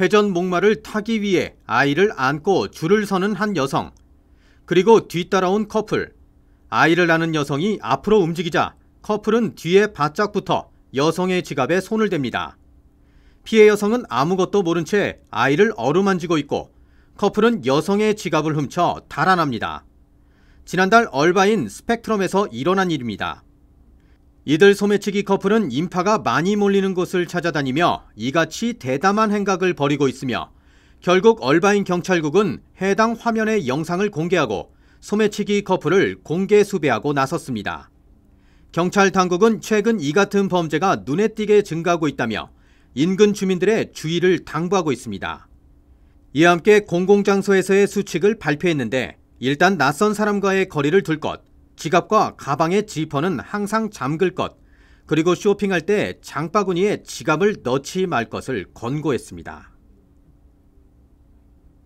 회전 목마를 타기 위해 아이를 안고 줄을 서는 한 여성, 그리고 뒤따라온 커플. 아이를 낳는 여성이 앞으로 움직이자 커플은 뒤에 바짝 붙어 여성의 지갑에 손을 댑니다. 피해 여성은 아무것도 모른 채 아이를 어루만지고 있고 커플은 여성의 지갑을 훔쳐 달아납니다. 지난달 얼바인 스펙트럼에서 일어난 일입니다. 이들 소매치기 커플은 인파가 많이 몰리는 곳을 찾아다니며 이같이 대담한 행각을 벌이고 있으며 결국 얼바인 경찰국은 해당 화면의 영상을 공개하고 소매치기 커플을 공개 수배하고 나섰습니다. 경찰 당국은 최근 이 같은 범죄가 눈에 띄게 증가하고 있다며 인근 주민들의 주의를 당부하고 있습니다. 이와 함께 공공장소에서의 수칙을 발표했는데 일단 낯선 사람과의 거리를 둘 것, 지갑과 가방의 지퍼는 항상 잠글 것, 그리고 쇼핑할 때 장바구니에 지갑을 넣지 말 것을 권고했습니다.